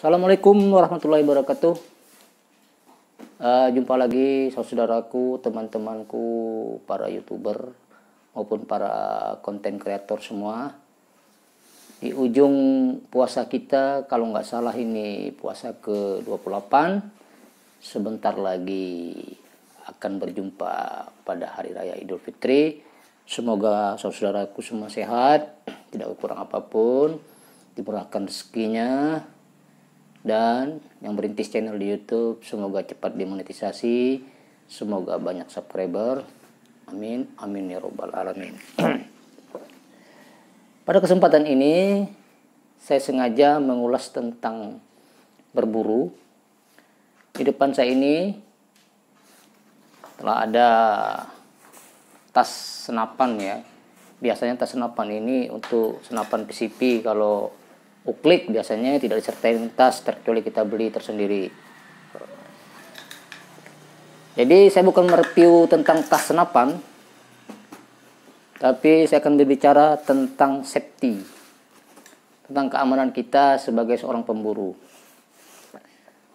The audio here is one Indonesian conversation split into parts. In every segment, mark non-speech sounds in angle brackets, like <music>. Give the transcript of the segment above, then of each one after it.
Assalamualaikum warahmatullahi wabarakatuh. Uh, jumpa lagi saudaraku, teman-temanku, para youtuber maupun para konten kreator semua. Di ujung puasa kita, kalau nggak salah ini puasa ke 28, sebentar lagi akan berjumpa pada Hari Raya Idul Fitri. Semoga saudaraku semua sehat, tidak kurang apapun, dimurahkan rezekinya, dan yang berintis channel di YouTube semoga cepat dimonetisasi semoga banyak subscriber amin amin ya robbal alamin <clears throat> pada kesempatan ini saya sengaja mengulas tentang berburu di depan saya ini telah ada tas senapan ya biasanya tas senapan ini untuk senapan PCP kalau Uklik biasanya tidak disertai tas terkecuali kita beli tersendiri. Jadi saya bukan mereview tentang tas senapan, tapi saya akan berbicara tentang safety, tentang keamanan kita sebagai seorang pemburu.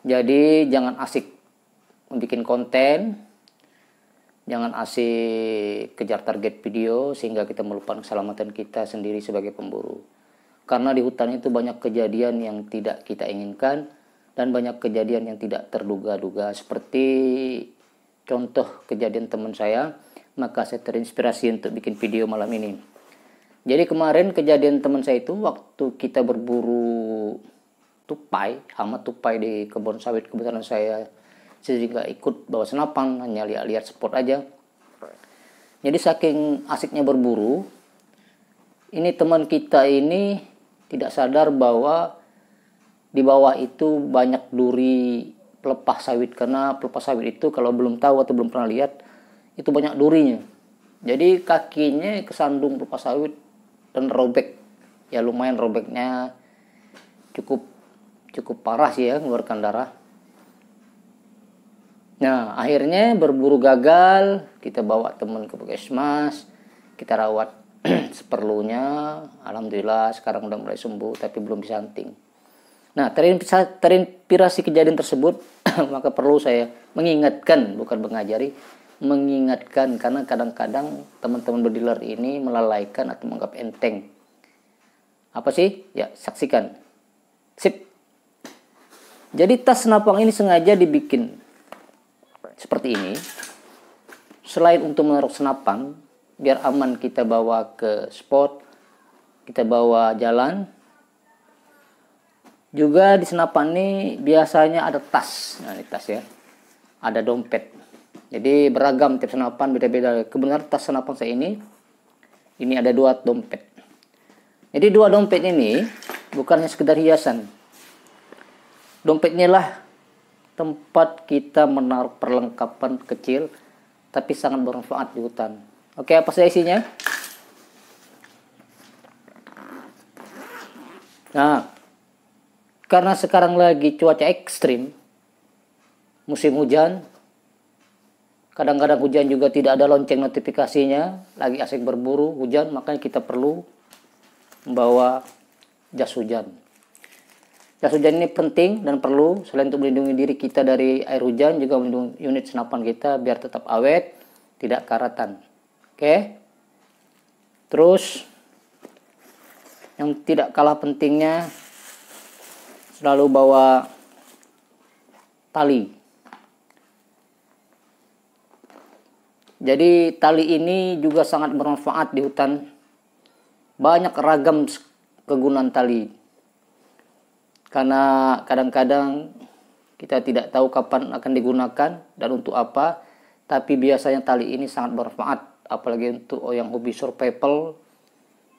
Jadi jangan asik bikin konten, jangan asik kejar target video sehingga kita melupakan keselamatan kita sendiri sebagai pemburu. Karena di hutan itu banyak kejadian yang tidak kita inginkan dan banyak kejadian yang tidak terduga-duga. Seperti contoh kejadian teman saya, maka saya terinspirasi untuk bikin video malam ini. Jadi kemarin kejadian teman saya itu waktu kita berburu tupai, hama tupai di kebun sawit kebetulan saya saya juga ikut bawa senapan hanya lihat-lihat spot aja jadi saking asiknya berburu ini teman kita ini tidak sadar bahwa di bawah itu banyak duri pelepah sawit karena pelepah sawit itu kalau belum tahu atau belum pernah lihat itu banyak durinya jadi kakinya kesandung pelepah sawit dan robek ya lumayan robeknya cukup cukup parah sih ya mengeluarkan darah nah akhirnya berburu gagal kita bawa teman ke puskesmas kita rawat <clears throat> seperlunya alhamdulillah sekarang udah mulai sembuh tapi belum bisa anting. nah terinspirasi kejadian tersebut <clears throat> maka perlu saya mengingatkan bukan mengajari mengingatkan karena kadang-kadang teman-teman berdiler ini melalaikan atau menganggap enteng apa sih ya saksikan sip jadi tas senapang ini sengaja dibikin seperti ini selain untuk menaruh senapang biar aman kita bawa ke spot kita bawa jalan juga di senapan ini biasanya ada tas nah ini tas ya ada dompet jadi beragam tiap senapan beda-beda kebenaran tas senapan saya ini ini ada dua dompet jadi dua dompet ini bukannya sekedar hiasan dompetnya lah tempat kita menaruh perlengkapan kecil tapi sangat bermanfaat di hutan Oke, apa saja isinya? Nah, karena sekarang lagi cuaca ekstrim, musim hujan, kadang-kadang hujan juga tidak ada lonceng notifikasinya, lagi asik berburu hujan, makanya kita perlu membawa jas hujan. Jas hujan ini penting dan perlu selain untuk melindungi diri kita dari air hujan juga melindungi unit senapan kita biar tetap awet, tidak karatan. Oke. Terus yang tidak kalah pentingnya selalu bawa tali. Jadi tali ini juga sangat bermanfaat di hutan. Banyak ragam kegunaan tali. Karena kadang-kadang kita tidak tahu kapan akan digunakan dan untuk apa, tapi biasanya tali ini sangat bermanfaat apalagi untuk yang hobi survival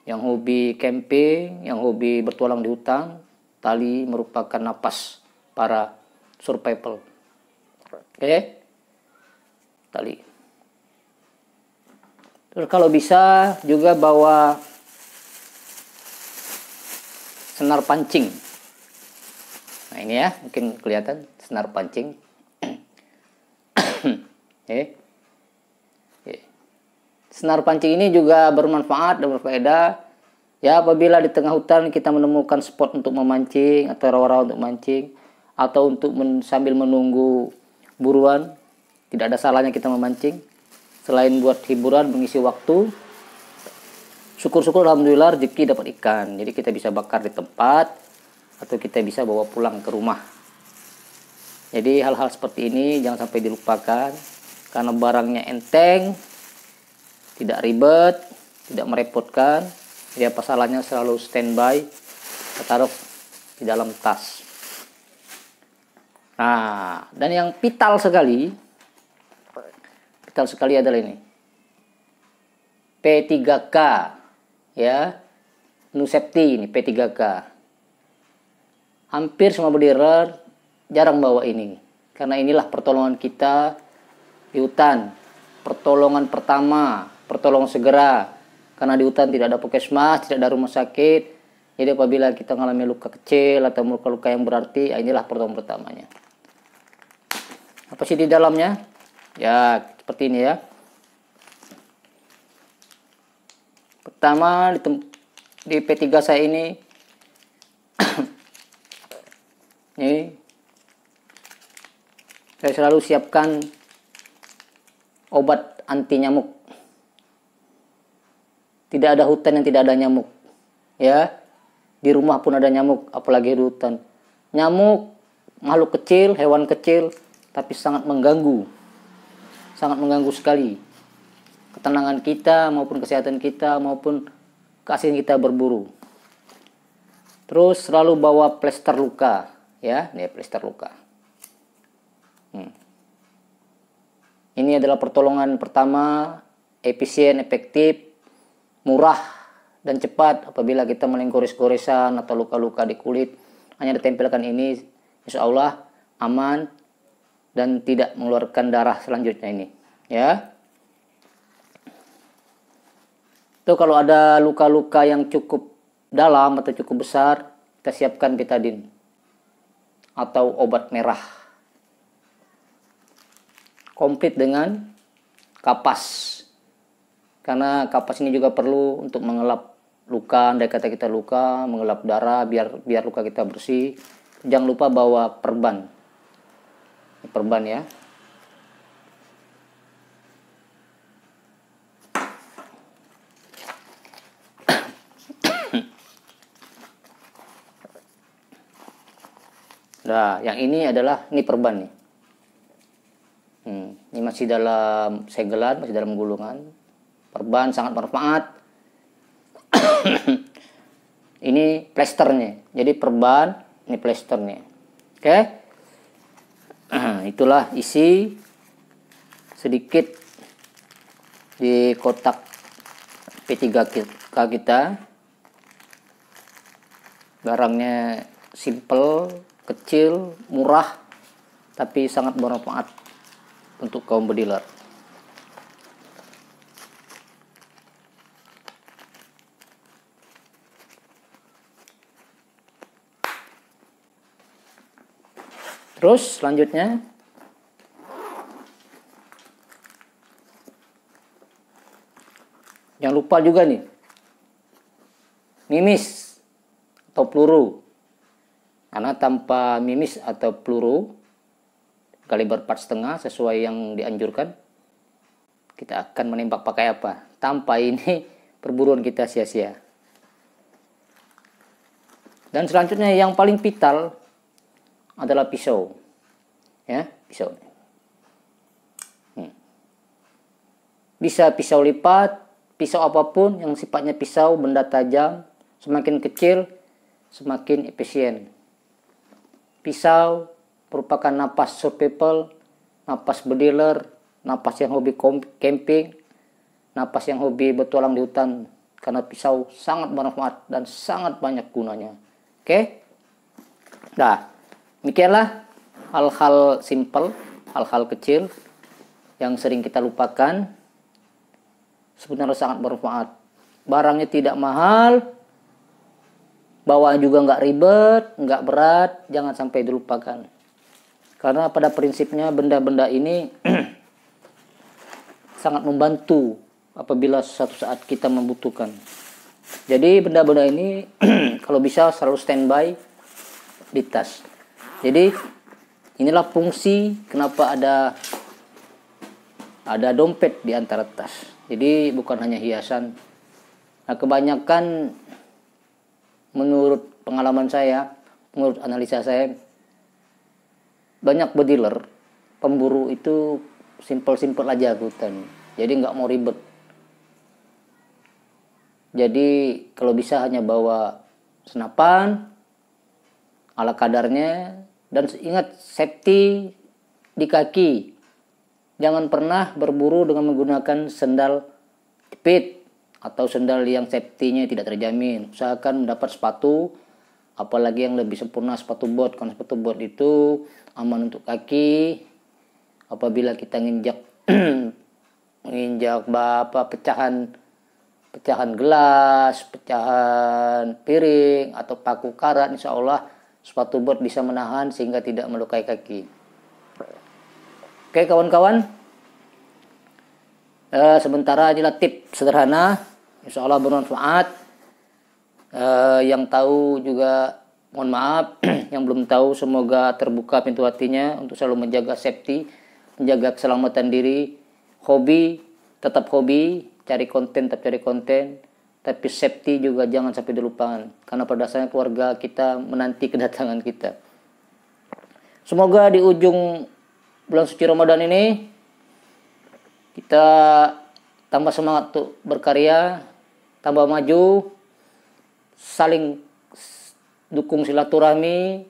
yang hobi camping yang hobi bertualang di hutan tali merupakan napas para survival oke okay? tali Terus kalau bisa juga bawa senar pancing. Nah ini ya, mungkin kelihatan senar pancing. <coughs> Okay. Senar pancing ini juga bermanfaat dan berfaedah. Ya, apabila di tengah hutan kita menemukan spot untuk memancing atau rawa-rawa untuk mancing atau untuk men sambil menunggu buruan, tidak ada salahnya kita memancing. Selain buat hiburan mengisi waktu, syukur-syukur alhamdulillah rezeki dapat ikan. Jadi kita bisa bakar di tempat atau kita bisa bawa pulang ke rumah. Jadi hal-hal seperti ini jangan sampai dilupakan karena barangnya enteng, tidak ribet tidak merepotkan dia pasalannya selalu standby taruh di dalam tas nah dan yang vital sekali vital sekali adalah ini P3K ya Nusepti ini P3K hampir semua bodyguard jarang bawa ini karena inilah pertolongan kita di hutan pertolongan pertama pertolongan segera karena di hutan tidak ada puskesmas, tidak ada rumah sakit. Jadi apabila kita mengalami luka kecil atau luka-luka yang berarti, ah, inilah pertolongan pertamanya. Apa sih di dalamnya? Ya, seperti ini ya. Pertama di, di P3 saya ini <coughs> ini saya selalu siapkan obat anti nyamuk tidak ada hutan yang tidak ada nyamuk. Ya. Di rumah pun ada nyamuk, apalagi di hutan. Nyamuk makhluk kecil, hewan kecil, tapi sangat mengganggu. Sangat mengganggu sekali ketenangan kita maupun kesehatan kita maupun kasih kita berburu. Terus selalu bawa plester luka, ya, ini plester luka. Hmm. Ini adalah pertolongan pertama, efisien, efektif, murah dan cepat apabila kita melingkuris goresan atau luka-luka di kulit hanya ditempelkan ini insya Allah aman dan tidak mengeluarkan darah selanjutnya ini ya itu kalau ada luka-luka yang cukup dalam atau cukup besar kita siapkan betadin atau obat merah komplit dengan kapas karena kapas ini juga perlu untuk mengelap luka andai kata kita luka mengelap darah biar biar luka kita bersih jangan lupa bawa perban ini perban ya <coughs> Nah, yang ini adalah ini perban nih. Hmm, ini masih dalam segelan, masih dalam gulungan perban sangat bermanfaat <coughs> ini plesternya, jadi perban ini plesternya. oke okay? <coughs> itulah isi sedikit di kotak P3K kita barangnya simple kecil murah tapi sangat bermanfaat untuk kaum bediler Terus selanjutnya Jangan lupa juga nih. Mimis atau peluru. Karena tanpa mimis atau peluru kaliber setengah sesuai yang dianjurkan kita akan menembak pakai apa? Tanpa ini <laughs> perburuan kita sia-sia. Dan selanjutnya yang paling vital adalah pisau. Ya, pisau. Hmm. Bisa pisau lipat, pisau apapun yang sifatnya pisau, benda tajam, semakin kecil, semakin efisien. Pisau merupakan napas survival, napas bediler, napas yang hobi camping, napas yang hobi bertualang di hutan karena pisau sangat bermanfaat dan sangat banyak gunanya. Oke? Okay? Dah. Demikianlah hal-hal simpel, hal-hal kecil yang sering kita lupakan sebenarnya sangat bermanfaat. Barangnya tidak mahal, bawaan juga nggak ribet, nggak berat, jangan sampai dilupakan. Karena pada prinsipnya benda-benda ini <clears throat> sangat membantu apabila suatu saat kita membutuhkan. Jadi benda-benda ini <clears throat> kalau bisa selalu standby di tas. Jadi inilah fungsi kenapa ada ada dompet di antara tas. Jadi bukan hanya hiasan. Nah, kebanyakan menurut pengalaman saya, menurut analisa saya banyak bediler pemburu itu simpel-simpel aja hutan. Jadi nggak mau ribet. Jadi kalau bisa hanya bawa senapan, ala kadarnya dan ingat safety di kaki. Jangan pernah berburu dengan menggunakan sendal jepit atau sendal yang safety-nya tidak terjamin. Usahakan mendapat sepatu apalagi yang lebih sempurna sepatu bot karena sepatu bot itu aman untuk kaki apabila kita nginjak menginjak <clears throat> apa pecahan pecahan gelas pecahan piring atau paku karat insyaallah Allah sepatu bot bisa menahan sehingga tidak melukai kaki. Oke kawan-kawan, e, sementara inilah tip sederhana, insya Allah bermanfaat. E, yang tahu juga mohon maaf, <clears throat> yang belum tahu semoga terbuka pintu hatinya untuk selalu menjaga safety, menjaga keselamatan diri, hobi tetap hobi, cari konten tetap cari konten, tapi safety juga jangan sampai dilupakan karena pada dasarnya keluarga kita menanti <laughs> kedatangan kita semoga di ujung bulan suci Ramadan ini kita tambah semangat untuk berkarya tambah maju saling dukung silaturahmi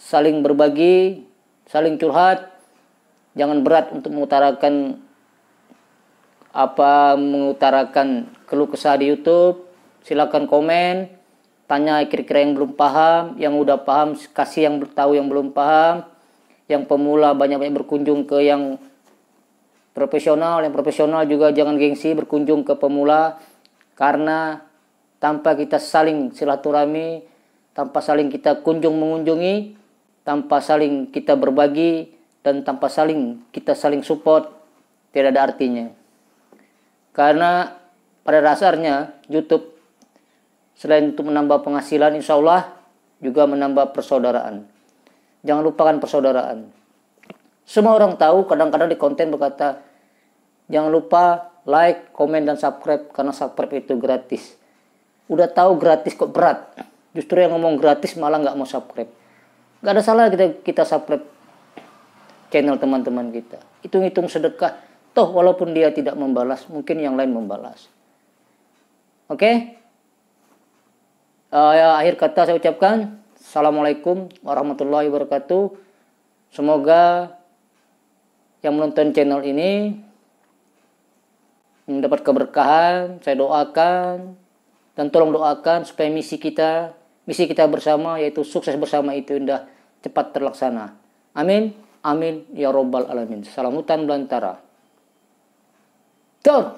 saling berbagi saling curhat jangan berat untuk mengutarakan apa mengutarakan keluh kesah di YouTube, silakan komen, tanya kira-kira yang belum paham, yang udah paham kasih yang tahu yang belum paham, yang pemula banyak-banyak berkunjung ke yang profesional, yang profesional juga jangan gengsi berkunjung ke pemula karena tanpa kita saling silaturahmi, tanpa saling kita kunjung mengunjungi, tanpa saling kita berbagi dan tanpa saling kita saling support tidak ada artinya. Karena pada dasarnya YouTube selain untuk menambah penghasilan insya Allah juga menambah persaudaraan. Jangan lupakan persaudaraan. Semua orang tahu kadang-kadang di konten berkata jangan lupa like, komen, dan subscribe karena subscribe itu gratis. Udah tahu gratis kok berat. Justru yang ngomong gratis malah nggak mau subscribe. Gak ada salah kita kita subscribe channel teman-teman kita. Hitung-hitung sedekah Toh walaupun dia tidak membalas, mungkin yang lain membalas. Oke? Okay? Uh, eh, ya, akhir kata saya ucapkan, Assalamualaikum warahmatullahi wabarakatuh. Semoga yang menonton channel ini mendapat keberkahan. Saya doakan dan tolong doakan supaya misi kita, misi kita bersama yaitu sukses bersama itu indah cepat terlaksana. Amin. Amin ya robbal alamin. Salam hutan belantara. 等。